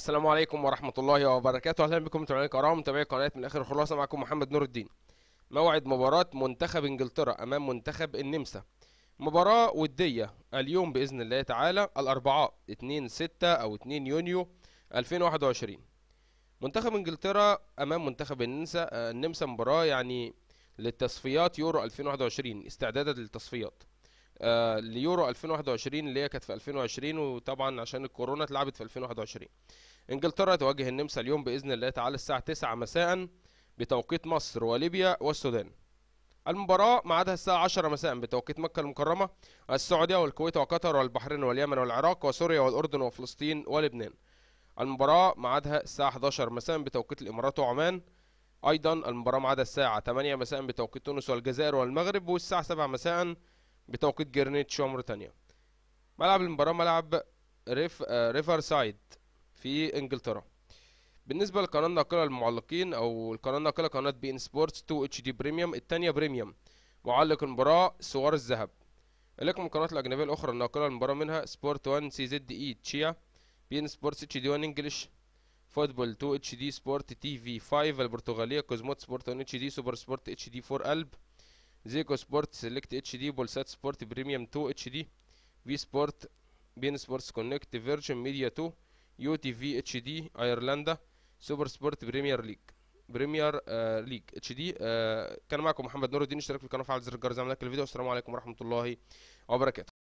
السلام عليكم ورحمة الله وبركاته أهلا بكم متابعينا الكرام متابعي قناة من آخر خلاصة معكم محمد نور الدين موعد مباراة منتخب إنجلترا أمام منتخب النمسا مباراة ودية اليوم بإذن الله تعالى الأربعاء 2 6 أو 2 يونيو 2021 منتخب إنجلترا أمام منتخب النمسا آه، النمسا مباراة يعني للتصفيات يورو 2021 استعدادا للتصفيات آه، ليورو 2021 اللي هي كانت في 2020 وطبعا عشان الكورونا اتلعبت في 2021 انجلترا تواجه النمسا اليوم باذن الله تعالى الساعه 9 مساء بتوقيت مصر وليبيا والسودان المباراة ميعادها الساعة 10 مساء بتوقيت مكة المكرمة، السعودية والكويت وقطر والبحرين واليمن والعراق وسوريا والأردن وفلسطين ولبنان. المباراة ميعادها الساعة 11 مساء بتوقيت الإمارات وعمان. أيضا المباراة ميعادها الساعة 8 مساء بتوقيت تونس والجزائر والمغرب والساعة 7 مساء بتوقيت جرينتش تانية ملعب المباراة ملعب ريف آه، ريفر سايد في انجلترا بالنسبة للقناة الناقلة للمعلقين أو القناة الناقلة قناة بي إن سبورتس 2 اتش دي بريميوم الثانيه بريميوم معلق المباراة سوار الذهب لكم القنوات الأجنبية الأخرى الناقلة للمباراة منها سبورت 1 سي زد إي تشيا بي إن سبورتس اتش دي 1 إنجلش فوتبول 2 اتش دي سبورت تي في 5 البرتغالية كوزموت سبورت 1 اتش دي سوبر سبورت اتش دي 4 قلب زيكو سبورت سيلكت اتش دي بولسات سبورت بريميوم 2 اتش دي في سبورت بين سبورتس كونكت فيرجن ميديا 2 يو تي في اتش دي ايرلندا سوبر سبورت بريمير ليج بريمير ليج اتش دي كان معكم محمد نور الدين اشترك في القناه وفعل زر الجرس زي ما الفيديو والسلام عليكم ورحمه الله وبركاته